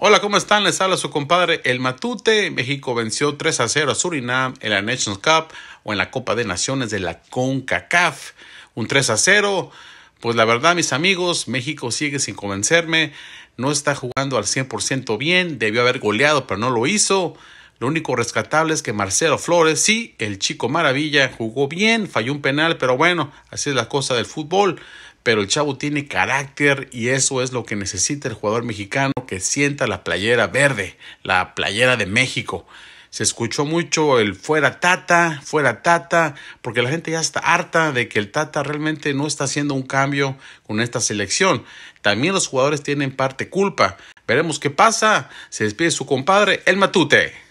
Hola, ¿cómo están? Les habla su compadre El Matute. México venció 3 a 0 a Surinam en la Nations Cup o en la Copa de Naciones de la CONCACAF. Un 3 a 0. Pues la verdad, mis amigos, México sigue sin convencerme. No está jugando al 100% bien. Debió haber goleado, pero no lo hizo. Lo único rescatable es que Marcelo Flores, sí, el chico maravilla, jugó bien, falló un penal, pero bueno, así es la cosa del fútbol pero el chavo tiene carácter y eso es lo que necesita el jugador mexicano que sienta la playera verde, la playera de México. Se escuchó mucho el fuera tata, fuera tata, porque la gente ya está harta de que el tata realmente no está haciendo un cambio con esta selección. También los jugadores tienen parte culpa. Veremos qué pasa. Se despide su compadre, el Matute.